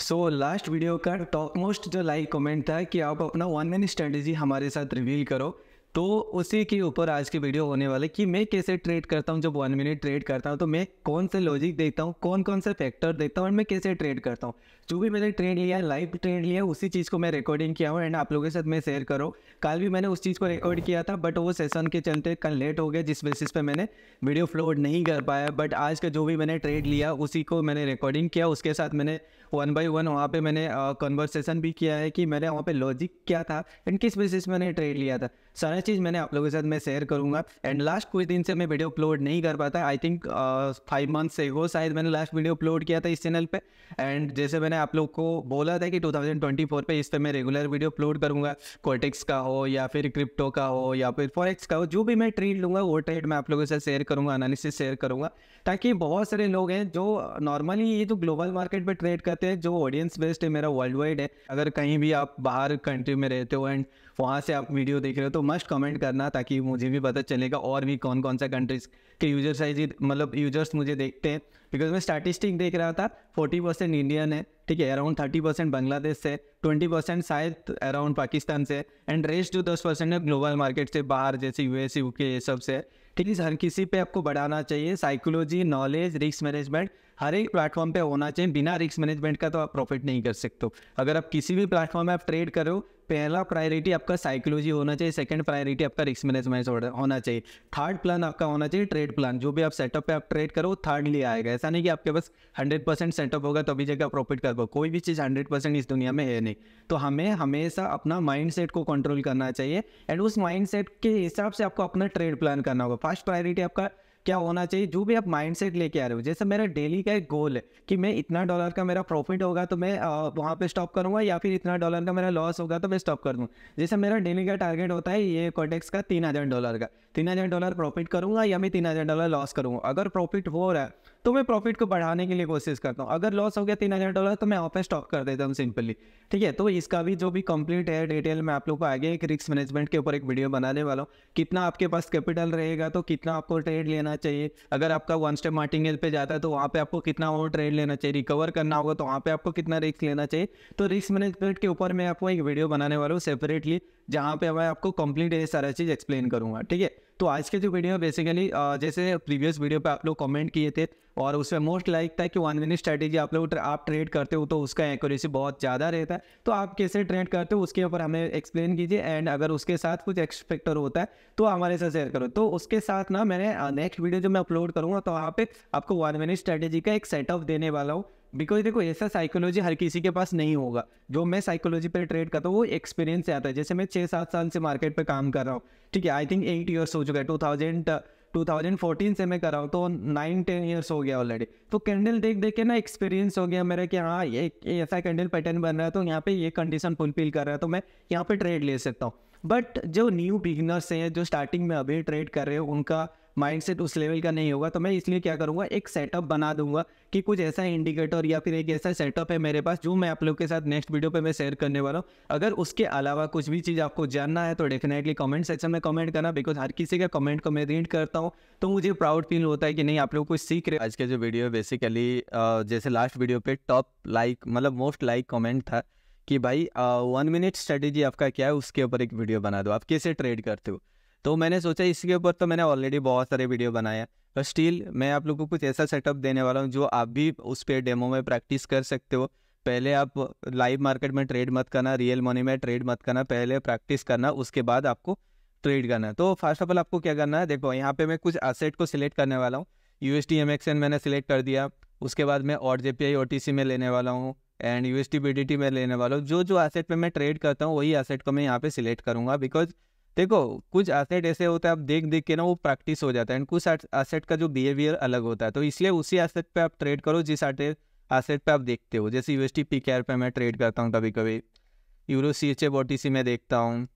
सो last video का top most जो like comment था कि आप अपना वन मैन स्ट्रेटेजी हमारे साथ रिवील करो तो उसी के ऊपर आज की वीडियो होने वाले कि मैं कैसे ट्रेड करता हूँ जब वन मिनट ट्रेड करता हूँ तो मैं कौन से लॉजिक देखता हूँ कौन कौन से फैक्टर देखता हूँ और मैं कैसे ट्रेड करता हूँ जो भी मैंने ट्रेड लिया लाइव ट्रेड लिया उसी चीज़ को मैं रिकॉर्डिंग किया हूँ एंड आप लोगों के साथ मैं शेयर करो कल भी मैंने उस चीज़ को रिकॉर्ड किया था बट वो सेशन के चलते कल लेट हो गया जिस बेसिस पर मैंने वीडियो अपलोड नहीं कर पाया बट आज का जो भी मैंने ट्रेड लिया उसी को मैंने रिकॉर्डिंग किया उसके साथ मैंने वन बाई वन वहाँ पे मैंने कन्वर्सेशन भी किया है कि मैंने वहाँ पे लॉजिक क्या था एंड किस बेसिस मैंने ट्रेड लिया था सारा चीज़ मैंने आप लोगों के साथ मैं शेयर करूँगा एंड लास्ट कुछ दिन से मैं वीडियो अपलोड नहीं कर पाता आई थिंक फाइव मंथ से हो शायद मैंने लास्ट वीडियो अपलोड किया था इस चैनल पर एंड जैसे मैंने आप लोग को बोला था कि टू थाउजेंड ट्वेंटी फोर पर इस पर मैं रेगुलर वीडियो अपलोड करूँगा कोटेक्स का हो या फिर क्रिप्टो का हो या फिर फॉरेक्स का हो जो भी मैं ट्रेड लूँगा वो ट्रेड मैं आप लोगों से शेयर करूँगा एनालिसिस शेयर करूँगा ताकि बहुत सारे लोग हैं जो नॉर्मली ये तो ग्लोबल मार्केट पर ट्रेड कर करते हैं जो ऑडियंस बेस्ड है मेरा वर्ल्ड वाइड है अगर कहीं भी आप बाहर कंट्री में रहते हो एंड वहाँ से आप वीडियो देख रहे हो तो मस्ट कमेंट करना ताकि मुझे भी पता चलेगा और भी कौन कौन सा कंट्रीज के यूजर्स है मतलब यूजर्स मुझे देखते हैं बिकॉज मैं स्टैटिस्टिक देख रहा था फोर्टी परसेंट इंडियन है ठीक है अराउंड थर्टी परसेंट बांग्लादेश से ट्वेंटी परसेंट शायद अराउंड पाकिस्तान से एंड रेस्ट जो दस परसेंट है ग्लोबल मार्केट से बाहर जैसे यूएस यूके ये सब से ठीक है हर किसी पे आपको बढ़ाना चाहिए साइकोलॉजी नॉलेज रिस्क मैनेजमेंट हर एक प्लेटफॉर्म पे होना चाहिए बिना रिस्क मैनेजमेंट का तो आप प्रॉफिट नहीं कर सकते हो अगर आप किसी भी प्लेटफॉर्म में आप ट्रेड करो पहला प्रायोरिटी आपका साइकोलॉजी होना चाहिए सेकंड प्रायोरिटी आपका रिस्क मैनेजमेंट होना चाहिए थर्ड प्लान आपका होना चाहिए ट्रेड प्लान जो भी आप सेटअप पे आप ट्रेड करो थर्ड लिए आएगा ऐसा नहीं कि आपके पास 100 परसेंट सेटअप होगा तभी तो जगह प्रॉफिट कर पाओ कोई भी चीज़ 100 परसेंट इस दुनिया में है नहीं तो हमें हमेशा अपना माइंड को कंट्रोल करना चाहिए एंड उस माइंड के हिसाब से आपको अपना ट्रेड प्लान करना होगा फर्स्ट प्रायोरिटी आपका क्या होना चाहिए जो भी आप माइंडसेट लेके आ रहे हो जैसे मेरा डेली का एक गोल है कि मैं इतना डॉलर का मेरा प्रॉफिट होगा तो मैं वहाँ पे स्टॉप करूँगा या फिर इतना डॉलर का मेरा लॉस होगा तो मैं स्टॉप कर दूँ जैसे मेरा डेली का टारगेट होता है ये कॉटेक्स का तीन हज़ार डॉलर का तीन हज़ार डॉलर प्रॉफिट करूँगा या मैं तीन हज़ार डॉलर लॉस करूँगा अगर प्रॉफिट हो रहा है तो मैं प्रॉफिट को बढ़ाने के लिए कोशिश करता हूँ अगर लॉस हो गया तीन हज़ार डॉलर तो मैं पर स्टॉप कर देता हूँ सिंपली ठीक है तो इसका भी जो भी कंप्लीट है डिटेल मैं आप लोग को आगे एक रिस्क मैनेजमेंट के ऊपर एक वीडियो बनाने वाला हूँ कितना आपके पास कैपिटल रहेगा तो कितना आपको ट्रेड लेना चाहिए अगर आपका वन स्टेप मार्टिंग एज पे जाता है तो वहाँ पर आपको कितना और ट्रेड लेना चाहिए रिकवर करना होगा तो वहाँ पर आपको कितना रिस्क लेना चाहिए तो रिस्क मैनेजमेंट के ऊपर मैं आपको एक वीडियो बनाने वाला हूँ सेपरेटली जहाँ पे मैं आपको कंप्लीट ये सारा चीज़ एक्सप्लेन करूँगा ठीक है तो आज के जो वीडियो है बेसिकली जैसे प्रीवियस वीडियो पे आप लोग कमेंट किए थे और उसमें मोस्ट लाइक था कि वन मिनट स्ट्रैटेजी आप लोग आप ट्रेड करते हो तो उसका एक्यूरेसी बहुत ज़्यादा रहता है तो आप कैसे ट्रेड करते हो उसके ऊपर हमें एक्सप्लेन कीजिए एंड अगर उसके साथ कुछ एक्सपेक्टर होता है तो हमारे साथ शेयर करो तो उसके साथ ना मैंने नेक्स्ट वीडियो जो मैं अपलोड करूँगा तो वहाँ पर आपको वन मिनट स्ट्रैटेजी का एक सेटअप देने वाला हूँ बिकॉज देखो ऐसा साइकोलॉजी हर किसी के पास नहीं होगा जो मैं साइकोलॉजी पर ट्रेड करता हूँ वो एक्सपीरियंस से आता है जैसे मैं छः सात साल से मार्केट पर काम कर रहा हूँ ठीक है आई थिंक एट ईयर्स हो चुका है two thousand two thousand fourteen से मैं कर रहा हूँ तो नाइन टेन ईयर्स हो गया ऑलरेडी तो कैंडल देख देख के ना एक्सपीरियंस हो गया मेरा कि हाँ ये ऐसा कैंडल पैटर्न बन रहा है तो यहाँ पे ये कंडीशन फुलफिल कर रहा है तो मैं यहाँ पे ट्रेड ले सकता हूँ बट जो न्यू बिगनर्स हैं जो स्टार्टिंग में अभी ट्रेड कर रहे हो उनका माइंडसेट उस लेवल का नहीं होगा तो मैं इसलिए क्या करूँगा एक सेटअप बना दूंगा कि कुछ ऐसा इंडिकेटर या फिर एक ऐसा सेटअप है मेरे पास जो मैं आप लोग के साथ नेक्स्ट वीडियो पे मैं शेयर करने वाला हूँ अगर उसके अलावा कुछ भी चीज़ आपको जानना है तो डेफिनेटली कमेंट सेक्शन में कमेंट करना बिकॉज हर किसी का कमेंट को मैं रीड करता हूँ तो मुझे प्राउड फील होता है कि नहीं आप लोग कुछ सीख रहे आज का जो वीडियो है बेसिकली जैसे लास्ट वीडियो पे टॉप लाइक मतलब मोस्ट लाइक कॉमेंट था कि भाई वन मिनट स्ट्रेटेजी आपका क्या है उसके ऊपर एक वीडियो बना दो आप कैसे ट्रेड करते हो तो मैंने सोचा इसके ऊपर तो मैंने ऑलरेडी बहुत सारे वीडियो बनाए हैं पर स्टिल मैं आप लोग को कुछ ऐसा सेटअप देने वाला हूँ जो आप भी उस पर डेमो में प्रैक्टिस कर सकते हो पहले आप लाइव मार्केट में ट्रेड मत करना रियल मनी में ट्रेड मत करना पहले प्रैक्टिस करना उसके बाद आपको ट्रेड करना तो फर्स्ट ऑफ ऑल आपको क्या करना है देखो यहाँ पे मैं कुछ असेट को सिलेक्ट करने वाला हूँ यू एस मैंने सिलेक्ट कर दिया उसके बाद मैं और J P I O T C में लेने वाला हूँ एंड यू एस मैं लेने वाला हूँ जो जो एसेट पे मैं ट्रेड करता हूँ वही एसेट को मैं यहाँ पे सिलेक्ट करूँगा बिकॉज देखो कुछ एसेट ऐसे होते हैं आप देख देख के ना वो प्रैक्टिस हो जाता है एंड कुछ एसेट का जो बिहेवियर अलग होता है तो इसलिए उसी एसेट पे आप ट्रेड करो जिस एसेट पे आप देखते हो जैसे U S T P care पर मैं ट्रेड करता हूँ कभी कभी यूरो सी एच ए बॉटी सी मैं देखता हूँ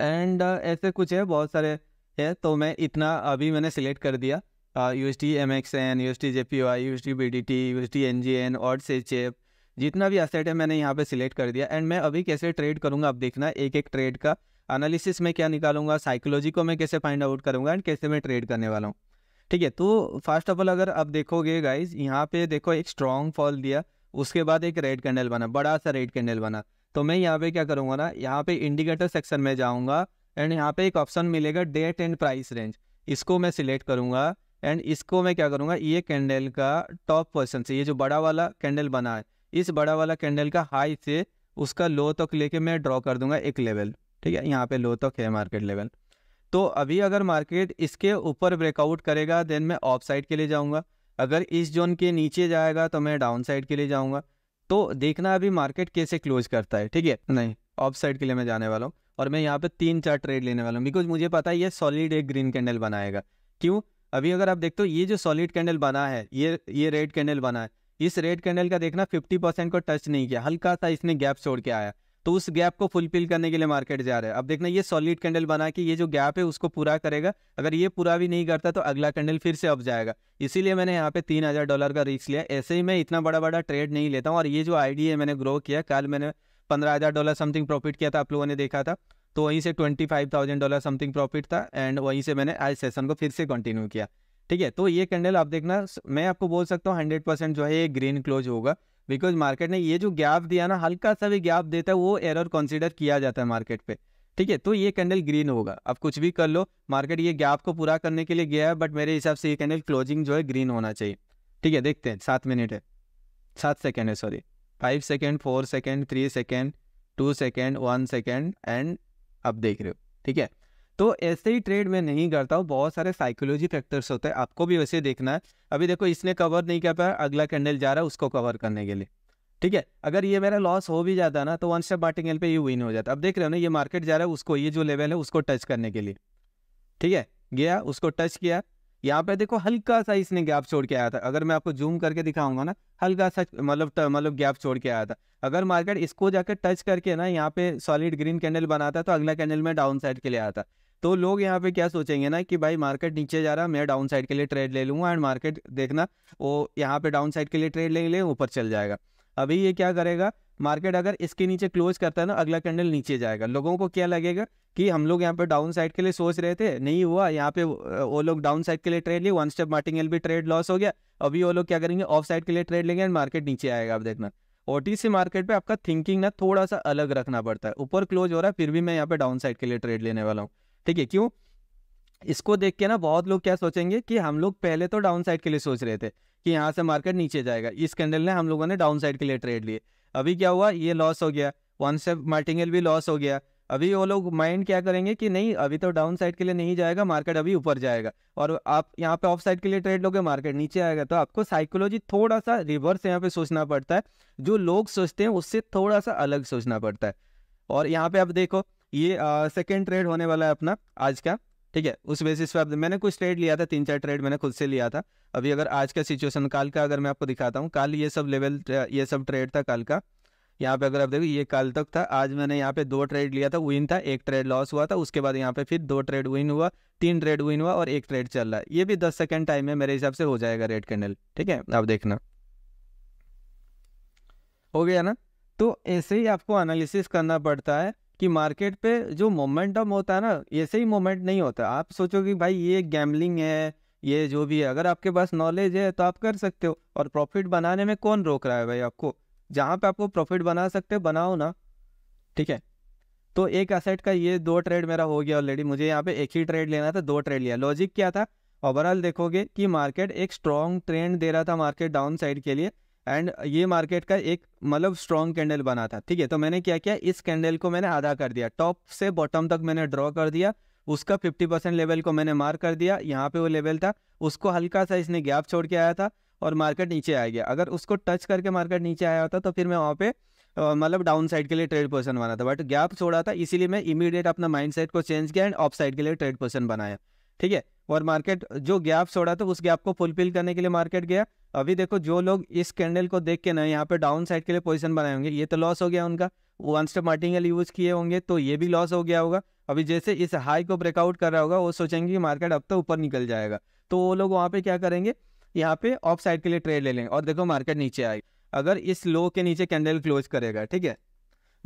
एंड ऐसे कुछ है बहुत सारे है तो मैं इतना अभी मैंने सिलेक्ट कर दिया USD M X N U S T J P Y U S T B D T U S T N G N और से चेप जितना भी असेट है मैंने यहाँ पे सिलेक्ट कर दिया एंड मैं अभी कैसे ट्रेड करूँगा आप देखना एक एक ट्रेड का एनालिसिस में क्या निकालूंगा साइकोलॉजी को मैं कैसे फाइंड आउट करूँगा एंड कैसे मैं ट्रेड करने वाला हूँ ठीक है तो फर्स्ट ऑफ ऑल अगर आप देखोगे गाइज यहाँ पे देखो एक स्ट्रॉन्ग फॉल दिया उसके बाद एक रेड कैंडल बना बड़ा सा रेड कैंडल बना तो मैं यहाँ पे क्या करूँगा ना यहाँ पे इंडिकेटर सेक्शन में जाऊँगा एंड यहाँ पे एक ऑप्शन मिलेगा डेट एंड प्राइस रेंज इसको मैं सिलेक्ट करूँगा एंड इसको मैं क्या करूँगा ये कैंडल का टॉप पोर्सन से ये जो बड़ा वाला कैंडल बना है इस बड़ा वाला कैंडल का हाई से उसका लो तक लेके मैं ड्रॉ कर दूंगा एक लेवल ठीक है यहाँ पे लो तक है मार्केट लेवल तो अभी अगर मार्केट इसके ऊपर ब्रेकआउट करेगा देन मैं ऑफ साइड के लिए जाऊँगा अगर इस जोन के नीचे जाएगा तो मैं डाउन साइड के लिए जाऊँगा तो देखना अभी मार्केट कैसे क्लोज करता है ठीक है नहीं ऑफ साइड के लिए मैं जाने वाला हूँ और मैं यहाँ पे तीन चार ट्रेड लेने वाला हूँ बिकॉज मुझे पता है ये सॉलिड एक ग्रीन कैंडल बनाएगा क्यों अभी अगर आप देखते हो ये जो सॉलिड कैंडल बना है ये ये रेड कैंडल बना है इस रेड कैंडल का देखना 50 परसेंट को टच नहीं किया हल्का सा इसने गैप छोड़ के आया तो उस गैप को फुलफिल करने के लिए मार्केट जा रहा है अब देखना ये सॉलिड कैंडल बना के ये जो गैप है उसको पूरा करेगा अगर ये पूरा भी नहीं करता तो अगला कैंडल फिर से अप जाएगा इसीलिए मैंने यहाँ पे तीन हज़ार डॉलर का रिस्क लिया ऐसे ही मैं इतना बड़ा बड़ा ट्रेड नहीं लेता हूँ और ये जो आईडी है मैंने ग्रो किया कल मैंने पंद्रह हज़ार डॉलर समथिंग प्रॉफिट किया था आप लोगों ने देखा था तो वहीं से twenty five thousand dollar something profit था एंड वहीं से मैंने आज सेशन को फिर से कंटिन्यू किया ठीक है तो ये कैंडल आप देखना मैं आपको बोल सकता हूँ हंड्रेड परसेंट जो है ये ग्रीन क्लोज होगा बिकॉज मार्केट ने ये जो गैप दिया ना हल्का सा भी गैप देता है वो एरर कंसिडर किया जाता है मार्केट पे ठीक है तो ये कैंडल ग्रीन होगा अब कुछ भी कर लो मार्केट ये गैप को पूरा करने के लिए गया है बट मेरे हिसाब से ये कैंडल क्लोजिंग जो है ग्रीन होना चाहिए ठीक है देखते हैं सात मिनट है सात सेकेंड है sorry five second four second three second two second one second and आप देख रहे हो ठीक है तो ऐसे ही ट्रेड में नहीं करता हूँ बहुत सारे साइकोलॉजी फैक्टर्स होते हैं आपको भी वैसे देखना है अभी देखो इसने कवर नहीं कर पाया अगला कैंडल जा रहा है उसको कवर करने के लिए ठीक है अगर ये मेरा लॉस हो भी जाता ना तो वन स्टेप बार्टिंग पे ये विन हो जाता अब देख रहे हो ना ये मार्केट जा रहा है उसको ये जो लेवल है उसको टच करने के लिए ठीक है गया उसको टच किया यहाँ पे देखो हल्का सा इसने गैप छोड़ के आया था अगर मैं आपको जूम करके दिखाऊंगा ना हल्का सा मतलब मतलब गैप छोड़ के आया था अगर मार्केट इसको जाकर टच करके ना यहाँ पे सॉलिड ग्रीन कैंडल बनाता तो अगला कैंडल में डाउन साइड के लिए आता तो लोग यहाँ पे क्या सोचेंगे ना कि भाई मार्केट नीचे जा रहा मैं डाउन साइड के लिए ट्रेड ले लूँगा एंड मार्केट देखना वो यहाँ पे डाउन साइड के लिए ट्रेड ले लें ऊपर चल जाएगा अभी ये क्या करेगा मार्केट अगर इसके नीचे क्लोज करता है ना अगला कैंडल नीचे जाएगा लोगों को क्या लगेगा कि हम लोग यहाँ पर डाउन साइड के लिए सोच रहे थे नहीं हुआ यहाँ पे वो लोग डाउन साइड के लिए ट्रेड लिए वन स्टेप एल भी ट्रेड लॉस हो गया अभी वो लोग क्या करेंगे ऑफ साइड के लिए ट्रेड लेंगे एंड मार्केट नीचे आएगा आप देखना ओटीसी मार्केट पे आपका थिंकिंग ना थोड़ा सा अलग रखना पड़ता है ऊपर क्लोज हो रहा है फिर भी मैं यहाँ पे डाउन साइड के लिए ट्रेड लेने वाला हूँ ठीक है क्यों इसको देख के ना बहुत लोग क्या सोचेंगे कि हम लोग पहले तो डाउन साइड के लिए सोच रहे थे कि यहाँ से मार्केट नीचे जाएगा इस कैंडल ने हम लोगों ने डाउन साइड के लिए ट्रेड लिए अभी क्या हुआ ये लॉस हो गया वन से मार्टिंगल भी लॉस हो गया अभी वो लोग माइंड क्या करेंगे कि नहीं अभी तो डाउन साइड के लिए नहीं जाएगा मार्केट अभी ऊपर जाएगा और आप यहाँ पे ऑफ साइड के लिए ट्रेड लोगे मार्केट नीचे आएगा तो आपको साइकोलॉजी थोड़ा सा रिवर्स यहाँ पे सोचना पड़ता है जो लोग सोचते हैं उससे थोड़ा सा अलग सोचना पड़ता है और यहाँ पे आप देखो ये सेकेंड ट्रेड होने वाला है अपना आज का ठीक है उस बेसिस पे आप मैंने कुछ ट्रेड लिया था तीन चार ट्रेड मैंने खुद से लिया था अभी अगर आज का सिचुएशन काल का अगर मैं आपको दिखाता हूँ काल ये सब लेवल ये सब ट्रेड था काल का यहाँ पे अगर आप देखो ये काल तक था आज मैंने यहाँ पे दो ट्रेड लिया था विन था एक ट्रेड लॉस हुआ था उसके बाद यहाँ पे फिर दो ट्रेड विन हुआ तीन ट्रेड विन हुआ और एक ट्रेड चल रहा है ये भी दस सेकेंड टाइम है मेरे हिसाब से हो जाएगा रेड कैंडल ठीक है आप देखना हो गया ना तो ऐसे ही आपको एनालिसिस करना पड़ता है कि मार्केट पे जो मोमेंटम होता है ना ऐसे ही मोमेंट नहीं होता आप सोचो कि भाई ये गैमलिंग है ये जो भी है अगर आपके पास नॉलेज है तो आप कर सकते हो और प्रॉफिट बनाने में कौन रोक रहा है भाई आपको जहाँ पे आपको प्रॉफिट बना सकते हो बनाओ ना ठीक है तो एक असेट का ये दो ट्रेड मेरा हो गया ऑलरेडी मुझे यहाँ पे एक ही ट्रेड लेना था दो ट्रेड लिया लॉजिक क्या था ओवरऑल देखोगे कि मार्केट एक स्ट्रॉन्ग ट्रेंड दे रहा था मार्केट डाउन साइड के लिए एंड ये मार्केट का एक मतलब स्ट्रॉन्ग कैंडल बना था ठीक है तो मैंने क्या किया इस कैंडल को मैंने आधा कर दिया टॉप से बॉटम तक मैंने ड्रॉ कर दिया उसका 50 परसेंट लेवल को मैंने मार कर दिया यहाँ पे वो लेवल था उसको हल्का सा इसने गैप छोड़ के आया था और मार्केट नीचे आ गया अगर उसको टच करके मार्केट नीचे आया होता तो फिर मैं वहाँ पे मतलब डाउन साइड के लिए ट्रेड पोजिशन बना था बट गैप छोड़ा था इसीलिए मैं इमीडिएट अपना माइंड सेट को चेंज किया एंड ऑफ साइड के लिए ट्रेड पोजिशन बनाया ठीक है और मार्केट जो गैप छोड़ा था उस गैप को फुलफिल करने के लिए मार्केट गया अभी देखो जो लोग इस कैंडल को देख के ना यहाँ पे डाउन साइड के लिए पोजीशन बनाए होंगे ये तो लॉस हो गया उनका वन स्टेप मार्टिंगल यूज़ किए होंगे तो ये भी लॉस हो गया होगा अभी जैसे इस हाई को ब्रेकआउट कर रहा होगा वो सोचेंगे कि मार्केट अब तो ऊपर निकल जाएगा तो वो लोग वहाँ पे क्या करेंगे यहाँ पे ऑफ साइड के लिए ट्रेड ले लेंगे और देखो मार्केट नीचे आएगी अगर इस लो के नीचे कैंडल क्लोज करेगा ठीक है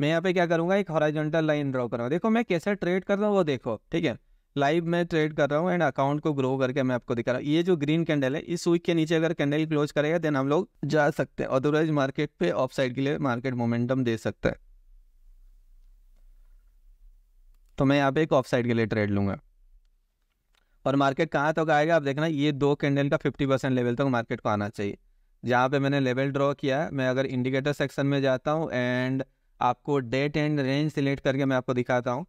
मैं यहाँ पे क्या करूँगा एक हॉराइजेंटल लाइन ड्रॉ करूँगा देखो मैं कैसे ट्रेड कर रहा हूँ वो देखो ठीक है लाइव मैं ट्रेड कर रहा हूँ एंड अकाउंट को ग्रो करके मैं आपको दिखा रहा हूँ ये जो ग्रीन कैंडल है इस वीक के नीचे अगर कैंडल क्लोज करेगा देन हम लोग जा सकते हैं अदरवाइज मार्केट पे ऑफ साइड के लिए मार्केट मोमेंटम दे सकता है तो मैं यहाँ पे एक ऑफ साइड के लिए ट्रेड लूंगा और मार्केट कहाँ तक तो आएगा आप देखना ये दो कैंडल का फिफ्टी परसेंट लेवल तक तो मार्केट को आना चाहिए जहाँ पे मैंने लेवल ड्रॉ किया है मैं अगर इंडिकेटर सेक्शन में जाता हूँ एंड आपको डेट एंड रेंज सिलेक्ट करके मैं आपको दिखाता हूँ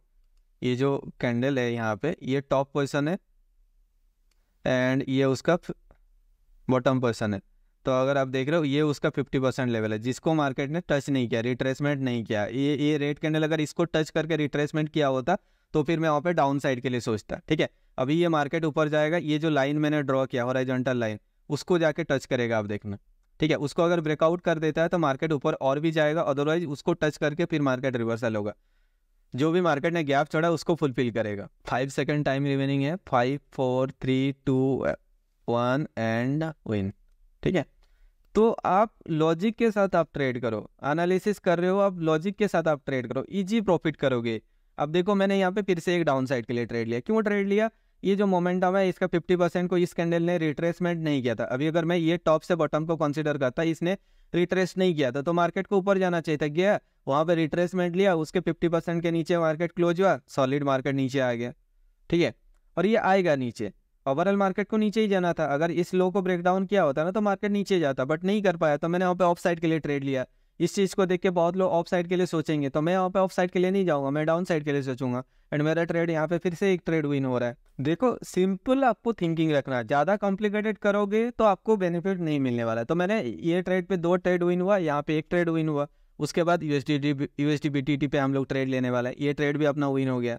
ये जो कैंडल है यहाँ पे ये टॉप पोजिशन है एंड ये उसका बॉटम पोजिशन है तो अगर आप देख रहे हो ये उसका 50 परसेंट लेवल है जिसको मार्केट ने टच नहीं किया रिट्रेसमेंट नहीं किया ये ये रेड कैंडल अगर इसको टच करके रिट्रेसमेंट किया होता तो फिर मैं वहाँ पे डाउन साइड के लिए सोचता ठीक है अभी ये मार्केट ऊपर जाएगा ये जो लाइन मैंने ड्रॉ किया हॉराइजेंटल लाइन उसको जाके टच करेगा आप देखना ठीक है उसको अगर ब्रेकआउट कर देता है तो मार्केट ऊपर और भी जाएगा अदरवाइज उसको टच करके फिर मार्केट रिवर्सल होगा जो भी मार्केट ने गैप छोड़ा उसको फुलफिल करेगा फाइव सेकेंड टाइम रिमेनिंग है five four three two one and win ठीक है तो आप लॉजिक के साथ आप ट्रेड करो एनालिसिस कर रहे हो आप लॉजिक के साथ आप ट्रेड करो इजी प्रॉफिट करोगे अब देखो मैंने यहाँ पे फिर से एक डाउन के लिए ट्रेड लिया क्यों ट्रेड लिया ये जो मोमेंटम है इसका 50 को इस कैंडल ने रिट्रेसमेंट नहीं किया था अभी अगर मैं ये टॉप से बॉटम को कंसिडर करता इसने रिट्रेस नहीं किया था तो मार्केट को ऊपर जाना चाहिए था गया वहाँ पे रिट्रेसमेंट लिया उसके फिफ्टी परसेंट के नीचे मार्केट क्लोज हुआ सॉलिड मार्केट नीचे आ गया ठीक है और ये आएगा नीचे ओवरऑल मार्केट को नीचे ही जाना था अगर इस लो को ब्रेक डाउन किया होता ना तो मार्केट नीचे जाता बट नहीं कर पाया तो मैंने वहाँ पे ऑफ साइड के लिए ट्रेड लिया इस चीज़ को देख के बहुत लोग ऑफ साइड के लिए सोचेंगे तो मैं यहाँ पे ऑफ साइड के लिए नहीं जाऊँगा मैं डाउन साइड के लिए सोचूंगा एंड मेरा ट्रेड यहाँ पे फिर से एक ट्रेड विन हो रहा है देखो सिंपल आपको थिंकिंग रखना ज़्यादा कॉम्प्लिकेटेड करोगे तो आपको बेनिफिट नहीं मिलने वाला है तो मैंने ये ट्रेड पे दो ट्रेड विन हुआ यहाँ पे एक ट्रेड विन हुआ उसके बाद यू एस डी बी पे हम लोग ट्रेड लेने वाला है ये ट्रेड भी अपना विन हो गया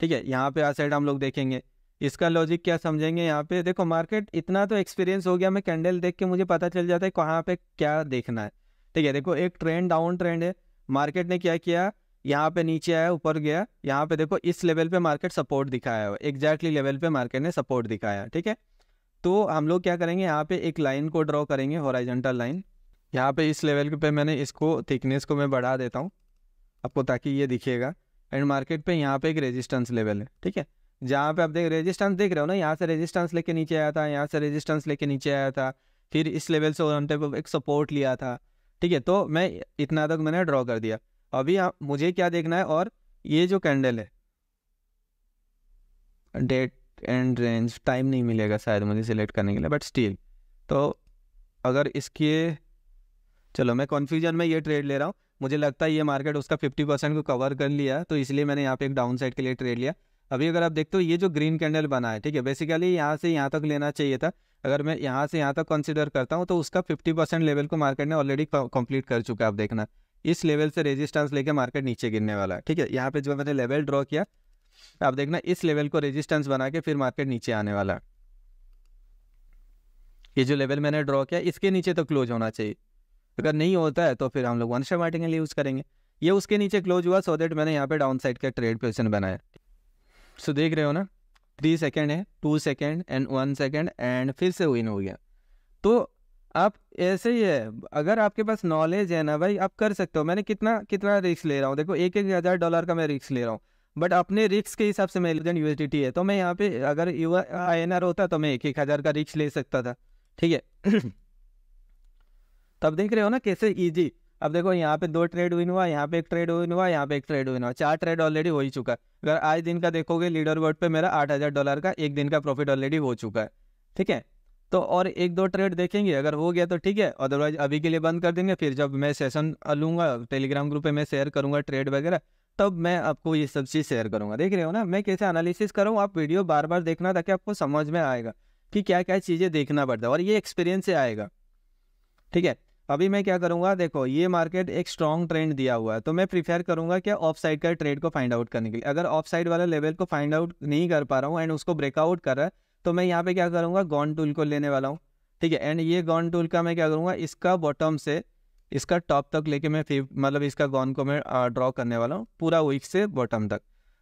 ठीक है यहाँ पे साइड हम लोग देखेंगे इसका लॉजिक क्या समझेंगे यहाँ पे देखो मार्केट इतना तो एक्सपीरियंस हो गया मैं कैंडल देख के मुझे पता चल जाता है कहाँ पे क्या देखना है ठीक है देखो एक ट्रेंड डाउन ट्रेंड है मार्केट ने क्या किया यहाँ पे नीचे आया ऊपर गया यहाँ पे देखो इस लेवल पे मार्केट सपोर्ट दिखाया है एग्जैक्टली लेवल पे मार्केट ने सपोर्ट दिखाया ठीक है तो हम लोग क्या करेंगे यहाँ पे एक लाइन को ड्रॉ करेंगे हॉराइजेंटल लाइन यहाँ पे इस लेवल पे मैंने इसको थिकनेस को मैं बढ़ा देता हूँ आपको ताकि ये दिखेगा एंड मार्केट पे यहाँ पे एक रेजिस्टेंस लेवल है ठीक है जहाँ पे आप देख रेजिस्टेंस देख रहे हो ना यहाँ से रेजिस्टेंस लेके नीचे आया था यहाँ से रेजिस्टेंस लेके नीचे आया था फिर इस लेवल से एक सपोर्ट लिया था ठीक है तो मैं इतना तक मैंने ड्रॉ कर दिया अभी आप मुझे क्या देखना है और ये जो कैंडल है डेट एंड रेंज टाइम नहीं मिलेगा शायद मुझे सिलेक्ट करने के लिए बट स्टील तो अगर इसके चलो मैं कन्फ्यूजन में ये ट्रेड ले रहा हूँ मुझे लगता है ये मार्केट उसका फिफ्टी परसेंट को कवर कर लिया तो इसलिए मैंने यहाँ पे एक डाउन साइड के लिए ट्रेड लिया अभी अगर आप देखते हो ये जो ग्रीन कैंडल बना है ठीक है बेसिकली यहाँ से यहाँ तक लेना चाहिए था अगर मैं यहाँ से यहाँ तक कंसिडर करता हूँ तो उसका 50 परसेंट लेवल को मार्केट ने ऑलरेडी कंप्लीट कर चुका है आप देखना इस लेवल से रेजिस्टेंस लेके मार्केट नीचे गिरने वाला है ठीक है यहाँ पे जो मैंने लेवल ड्रॉ किया आप देखना इस लेवल को रेजिस्टेंस बना के फिर मार्केट नीचे आने वाला ये जो लेवल मैंने ड्रॉ किया इसके नीचे तो क्लोज होना चाहिए अगर नहीं होता है तो फिर हम लोग वन शॉट मार्टिंग यूज़ करेंगे ये उसके नीचे क्लोज हुआ सो देट मैंने यहाँ पे डाउन साइड का ट्रेड पोजिशन बनाया सो देख रहे हो ना थ्री सेकेंड है two second and one second and फिर से विन हो गया तो आप ऐसे ही है अगर आपके पास नॉलेज है ना भाई आप कर सकते हो मैंने कितना कितना रिस्क ले रहा हूँ देखो एक एक हज़ार डॉलर का मैं रिक्स ले रहा हूँ बट अपने रिक्स के हिसाब से मैं लेजेंड यू है तो मैं यहाँ पे अगर यू आई एन आर होता तो मैं एक एक हज़ार का रिक्स ले सकता था ठीक है तब देख रहे हो ना कैसे ईजी अब देखो यहाँ पे दो ट्रेड विन हुआ यहाँ पे एक ट्रेड विन हुआ यहाँ पे एक ट्रेड विन हुआ चार ट्रेड ऑलरेडी हो ही चुका है अगर आज दिन का देखोगे लीडर बोर्ड पर मेरा आठ हज़ार डॉलर का एक दिन का प्रॉफिट ऑलरेडी हो चुका है ठीक है तो और एक दो ट्रेड देखेंगे अगर हो गया तो ठीक है अदरवाइज अभी के लिए बंद कर देंगे फिर जब मैं सेशन लूँगा टेलीग्राम ग्रुप पर मैं शेयर करूँगा ट्रेड वगैरह तब मैं आपको ये सब चीज़ शेयर करूँगा देख रहे हो ना मैं कैसे एनालिसिस करूँ आप वीडियो बार बार देखना ताकि आपको समझ में आएगा कि क्या क्या चीज़ें देखना पड़ता है और ये एक्सपीरियंस से आएगा ठीक है अभी मैं क्या करूँगा देखो ये मार्केट एक स्ट्रॉन्ग ट्रेंड दिया हुआ है तो मैं प्रीफेयर करूँगा कि ऑफ साइड का ट्रेड को फाइंड आउट करने के लिए अगर ऑफ साइड वाला लेवल को फाइंड आउट नहीं कर पा रहा हूँ एंड उसको ब्रेकआउट कर रहा है तो मैं यहाँ पे क्या करूँगा गॉन टूल को लेने वाला हूँ ठीक है एंड ये गॉन टूल का मैं क्या करूँगा इसका बॉटम से इसका टॉप तक लेके मैं फिफ मतलब इसका गॉन को मैं ड्रॉ करने वाला हूँ पूरा वीक से बॉटम तक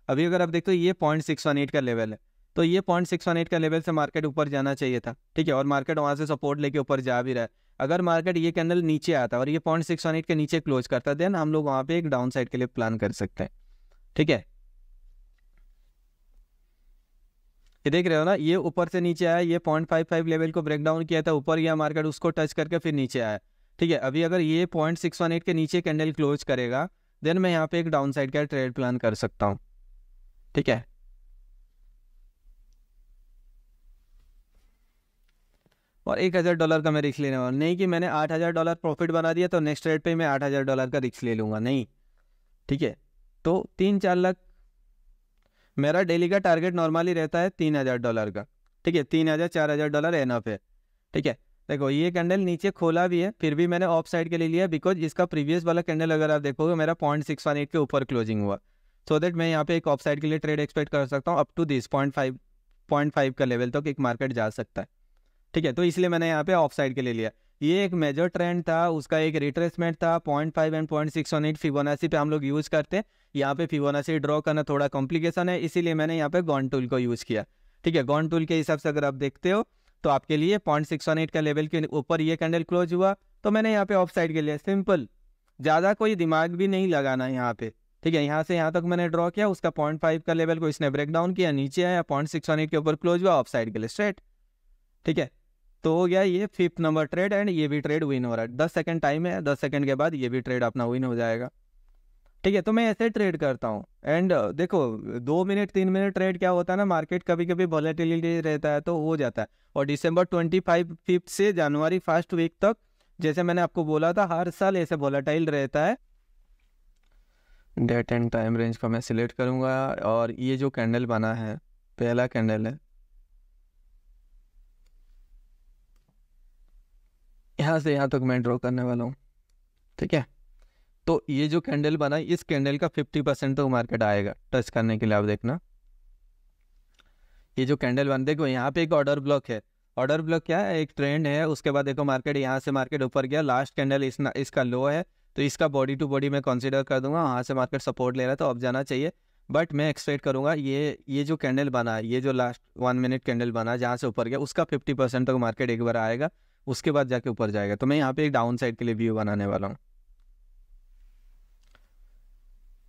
अभी अगर आप देखते हो ये पॉइंट सिक्स वन एट का लेवल है तो ये पॉइंट सिक्स वन एट का लेवल से मार्केट ऊपर जाना चाहिए था ठीक है और मार्केट वहाँ से सपोर्ट लेके ऊपर जा भी रहा है अगर मार्केट ये कैंडल नीचे आता है और ये पॉइंट सिक्स वन एट के नीचे क्लोज करता है देन हम लोग वहां पे एक डाउन साइड के लिए प्लान कर सकते हैं ठीक है ये देख रहे हो ना ये ऊपर से नीचे आया ये पॉइंट फाइव फाइव लेवल को ब्रेक डाउन किया था ऊपर गया मार्केट उसको टच करके फिर नीचे आया ठीक है अभी अगर ये पॉइंट सिक्स वन एट के नीचे कैंडल क्लोज करेगा देन मैं यहाँ पे एक डाउन साइड का ट्रेड प्लान कर सकता हूँ ठीक है और एक हज़ार डॉलर का मैं रिक्स लेने वाला नहीं कि मैंने आठ हज़ार डॉलर प्रॉफिट बना दिया तो नेक्स्ट रेट पे मैं आठ हज़ार डॉलर का रिक्स ले लूँगा नहीं ठीक है तो तीन चार लाख मेरा डेली का टारगेट नॉर्मली रहता है तीन हज़ार डॉलर का ठीक है तीन हज़ार चार हज़ार डॉलर एनफ है ठीक है देखो ये कैंडल नीचे खोला भी है फिर भी मैंने ऑफ साइड के लिए लिया बिकॉज इसका प्रीवियस वाला कैंडल अगर आप देखोगे मेरा पॉइंट सिक्स वन एट के ऊपर क्लोजिंग हुआ सो so दैट मैं यहाँ पे एक ऑफ साइड के लिए ट्रेड एक्सपेक्ट कर सकता हूँ up to this point five point five का लेवल तक तो एक मार्केट जा सकता है ठीक है तो इसलिए मैंने यहाँ पे ऑफ साइड के ले लिया ये एक मेजर ट्रेंड था उसका एक रिट्रेसमेंट था point five and point six one eight Fibonacci पे हम लोग यूज़ करते हैं यहाँ पे फिबोनासी ड्रॉ करना थोड़ा कॉम्प्लिकेशन है इसीलिए मैंने यहाँ पे गॉन टूल को यूज़ किया ठीक है गॉन टूल के हिसाब से अगर आप देखते हो तो आपके लिए पॉइंट सिक्स ऑन एट का लेवल के ऊपर ये कैंडल क्लोज हुआ तो मैंने यहाँ पे ऑफ साइड के लिए सिंपल ज़्यादा कोई दिमाग भी नहीं लगाना यहाँ पे ठीक है यहाँ से यहाँ तक मैंने ड्रॉ किया उसका पॉइंट फाइव का लेवल को इसने ब्रेक डाउन किया नीचे आया पॉइंट सिक्स ऑन एट के ऊपर क्लोज हुआ ऑफ साइड के लिए स्ट्रेट ठीक है तो हो गया ये फिफ्थ नंबर ट्रेड एंड ये भी ट्रेड विन हो रहा है दस सेकेंड टाइम है दस सेकेंड के बाद ये भी ट्रेड अपना विन हो जाएगा ठीक है तो मैं ऐसे ट्रेड करता हूँ एंड देखो दो मिनट तीन मिनट ट्रेड क्या होता है ना मार्केट कभी कभी वॉलेटिलिटी रहता है तो हो जाता है और दिसंबर ट्वेंटी फाइव फिफ्थ से जनवरी फर्स्ट वीक तक जैसे मैंने आपको बोला था हर साल ऐसे वॉलेटाइल रहता है डेट एंड टाइम रेंज को मैं सिलेक्ट करूँगा और ये जो कैंडल बना है पहला कैंडल है यहाँ से यहाँ तक मैं ड्रॉ करने वाला हूँ ठीक है तो ये जो कैंडल बना इस कैंडल का फिफ्टी परसेंट तो मार्केट आएगा टच करने के लिए आप देखना ये जो कैंडल बन देखो यहाँ पे एक ऑर्डर ब्लॉक है ऑर्डर ब्लॉक क्या है एक ट्रेंड है उसके बाद देखो मार्केट यहाँ से मार्केट ऊपर गया लास्ट कैंडल इस इसका लो है तो इसका बॉडी टू बॉडी मैं कंसिडर कर दूंगा वहाँ से मार्केट सपोर्ट ले रहा है तो अब जाना चाहिए बट मैं एक्सपेक्ट करूंगा ये ये जो कैंडल बना ये जो लास्ट वन मिनट कैंडल बना जहाँ से ऊपर गया उसका फिफ्टी परसेंट तक मार्केट एक बार आएगा उसके बाद जाके ऊपर जाएगा तो मैं यहाँ पे एक डाउन साइड के लिए व्यू बनाने वाला हूँ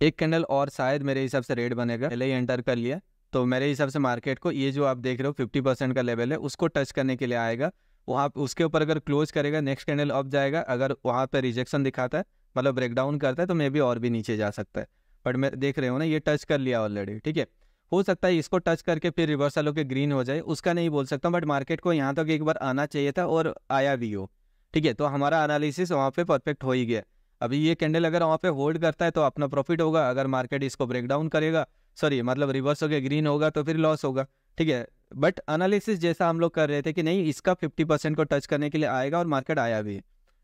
एक कैंडल और शायद मेरे हिसाब से रेड बनेगा पहले ही एंटर कर लिया तो मेरे हिसाब से मार्केट को ये जो आप देख रहे हो फिफ्टी परसेंट का लेवल है उसको टच करने के लिए आएगा वहाँ उसके ऊपर अगर क्लोज करेगा नेक्स्ट कैंडल अप जाएगा अगर वहाँ पर रिजेक्शन दिखाता है मतलब ब्रेकडाउन करता है तो मे भी और भी नीचे जा सकता है बट मैं देख रहे हो ना ये टच कर लिया ऑलरेडी ठीक है हो सकता है इसको टच करके फिर रिवर्सल होकर ग्रीन हो जाए उसका नहीं बोल सकता बट मार्केट को यहाँ तक तो एक बार आना चाहिए था और आया भी हो ठीक है तो हमारा एनालिसिस वहाँ पे परफेक्ट हो ही गया अभी ये कैंडल अगर वहाँ पे होल्ड करता है तो अपना प्रॉफिट होगा अगर मार्केट इसको ब्रेकडाउन करेगा सॉरी मतलब रिवर्स होकर ग्रीन होगा तो फिर लॉस होगा ठीक है बट अनालिसिस जैसा हम लोग कर रहे थे कि नहीं इसका फिफ्टी परसेंट को टच करने के लिए आएगा और मार्केट आया भी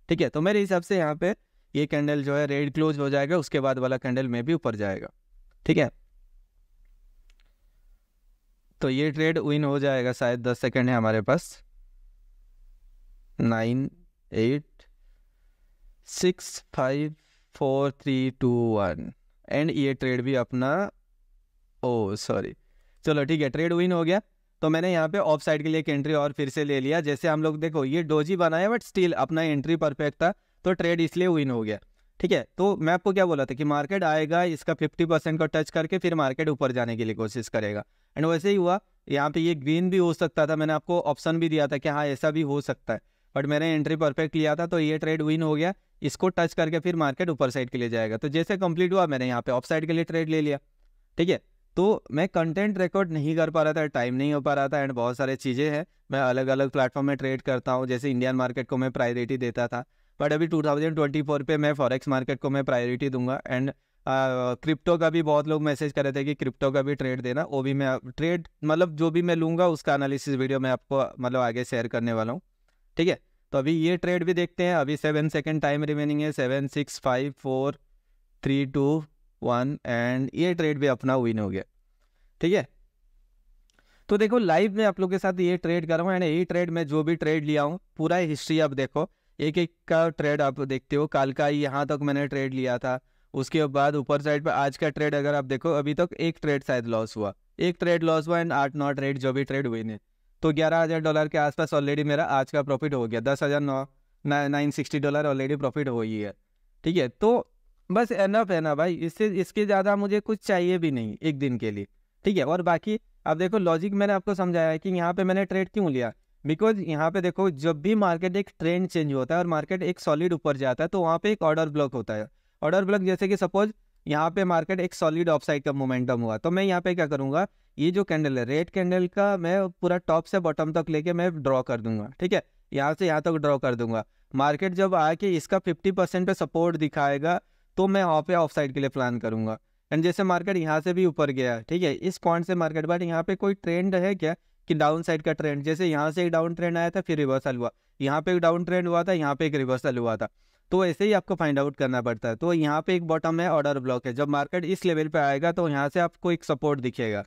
ठीक है तो मेरे हिसाब से यहाँ पे ये कैंडल जो है रेड क्लोज हो जाएगा उसके बाद वाला कैंडल में भी ऊपर जाएगा ठीक है तो ये ट्रेड विन हो जाएगा शायद दस सेकेंड है हमारे पास nine eight six five four three two one and ये ट्रेड भी अपना ओ oh, सॉरी चलो ठीक है ट्रेड विन हो गया तो मैंने यहाँ पे ऑफ साइड के लिए एक एंट्री और फिर से ले लिया जैसे हम लोग देखो ये डोजी बनाया बट स्टिल अपना एंट्री परफेक्ट था तो ट्रेड इसलिए विन हो गया ठीक है तो मैं आपको क्या बोला था कि मार्केट आएगा इसका 50 परसेंट को टच करके फिर मार्केट ऊपर जाने के लिए कोशिश करेगा एंड वैसे ही हुआ यहाँ पे ये ग्रीन भी हो सकता था मैंने आपको ऑप्शन भी दिया था कि हाँ ऐसा भी हो सकता है बट मैंने एंट्री परफेक्ट लिया था तो ये ट्रेड विन हो गया इसको टच करके फिर मार्केट ऊपर साइड के लिए जाएगा तो जैसे कंप्लीट हुआ मैंने यहाँ पे ऑफ साइड के लिए ट्रेड ले लिया ठीक है तो मैं कंटेंट रिकॉर्ड नहीं कर पा रहा था टाइम नहीं हो पा रहा था एंड बहुत सारे चीज़ें हैं मैं अलग अलग प्लेटफॉर्म में ट्रेड करता हूँ जैसे इंडियन मार्केट को मैं प्रायोरिटी देता था बट अभी 2024 पे मैं फॉरेक्स मार्केट को मैं प्रायोरिटी दूंगा एंड क्रिप्टो का भी बहुत लोग मैसेज कर रहे थे कि क्रिप्टो का भी ट्रेड देना वो भी मैं ट्रेड मतलब जो भी मैं लूँगा उसका एनालिसिस वीडियो मैं आपको मतलब आगे शेयर करने वाला हूँ ठीक है तो अभी ये ट्रेड भी देखते हैं अभी सेवन सेकेंड टाइम रिमेनिंग है seven six five four three two one and ये ट्रेड भी अपना विन हो गया ठीक है तो देखो लाइव में आप लोग के साथ ये ट्रेड कर रहा हूँ एंड ये ट्रेड में जो भी ट्रेड लिया हूँ पूरा हिस्ट्री आप देखो एक एक का ट्रेड आप देखते हो काल का यहाँ तक मैंने ट्रेड लिया था उसके बाद ऊपर साइड पर आज का ट्रेड अगर आप देखो अभी तक तो एक ट्रेड शायद लॉस हुआ एक ट्रेड लॉस हुआ एंड आठ नौ ट्रेड जो भी ट्रेड हुई नहीं तो ग्यारह हज़ार डॉलर के आसपास ऑलरेडी मेरा आज का प्रॉफिट हो गया दस हज़ार नौ nine sixty dollar already profit हो ही है ठीक है तो बस एनफ है ना भाई इससे इसके ज़्यादा मुझे कुछ चाहिए भी नहीं एक दिन के लिए ठीक है और बाकी अब देखो लॉजिक मैंने आपको समझाया है कि यहाँ पे मैंने ट्रेड क्यों लिया बिकॉज यहाँ पे देखो जब भी मार्केट एक ट्रेंड चेंज होता है और मार्केट एक सॉलिड ऊपर जाता है तो वहाँ पे एक ऑर्डर ब्लॉक होता है ऑर्डर ब्लॉक जैसे कि सपोज यहाँ पे मार्केट एक सॉलिड साइड का मोमेंटम हुआ तो मैं यहाँ पे क्या करूँगा ये जो कैंडल है रेड कैंडल का मैं पूरा टॉप से बॉटम तक लेके मैं ड्रॉ कर दूंगा ठीक है यहाँ से यहाँ तक ड्रॉ कर दूंगा मार्केट जब आके इसका फिफ्टी परसेंट पे सपोर्ट दिखाएगा तो मैं वहाँ पे ऑफ साइड के लिए प्लान करूंगा एंड जैसे मार्केट यहाँ से भी ऊपर गया ठीक है इस पॉइंट से मार्केट बट यहाँ पे कोई ट्रेंड है क्या कि डाउन साइड का ट्रेंड जैसे यहाँ से एक डाउन ट्रेंड आया था फिर रिवर्सल हुआ यहाँ पे एक डाउन ट्रेंड हुआ था यहाँ पे एक रिवर्सल हुआ था तो ऐसे ही आपको फाइंड आउट करना पड़ता है तो यहाँ पे एक बॉटम है ऑर्डर ब्लॉक है जब मार्केट इस लेवल पे आएगा तो यहाँ से आपको एक सपोर्ट दिखेगा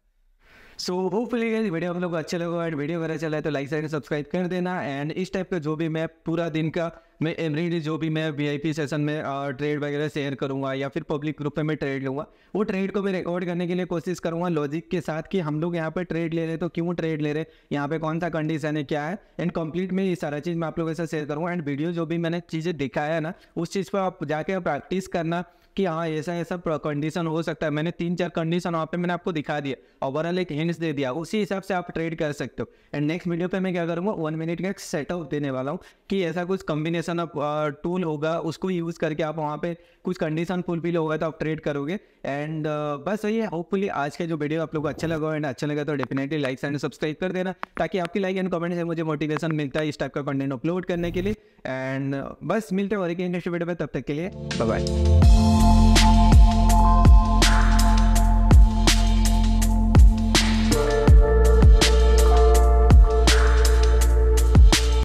सो होपफुली गाइस वीडियो हम लोग को अच्छा लगा एंड वीडियो अगर अच्छा है तो लाइक सब्सक्राइब कर देना एंड इस टाइप का जो भी मैं पूरा दिन का मैं डे जो भी मैं वीआईपी सेशन में ट्रेड वगैरह शेयर करूँगा या फिर पब्लिक ग्रुप में मैं ट्रेड लूँगा वो ट्रेड को मैं रिकॉर्ड करने के लिए कोशिश करूँगा लॉजिक के साथ कि हम लोग यहाँ पर ट्रेड ले रहे हैं तो क्यों ट्रेड ले रहे हैं यहाँ पे कौन सा कंडीशन है क्या है एंड कंप्लीट में ये सारा चीज़ मैं आप लोगों से शेयर करूँगा एंड वीडियो जो भी मैंने चीज़ें दिखाया ना उस चीज़ पर आप जाके प्रैक्टिस करना कि हाँ ऐसा ऐसा कंडीशन हो सकता है मैंने तीन चार कंडीशन वहाँ पे मैंने आपको दिखा दिया ओवरऑल एक हिंट्स दे दिया उसी हिसाब से आप ट्रेड कर सकते हो एंड नेक्स्ट वीडियो पे मैं क्या करूँगा वन मिनट का एक सेटअप देने वाला हूँ कि ऐसा कुछ कम्बिनेशन कंडीशन ऑफ टूल होगा उसको यूज़ करके आप वहाँ पे कुछ कंडीशन फुलफिल होगा तो आप ट्रेड करोगे एंड uh, बस ये होपफुली आज का जो वीडियो आप लोग को अच्छा लगा एंड अच्छा लगा तो डेफिनेटली लाइक एंड सब्सक्राइब कर देना ताकि आपकी लाइक एंड कमेंट से मुझे मोटिवेशन मिलता है इस टाइप का कंटेंट अपलोड करने के लिए एंड uh, बस मिलते हैं और एक इंडस्ट्री वीडियो में तब तक के लिए बाय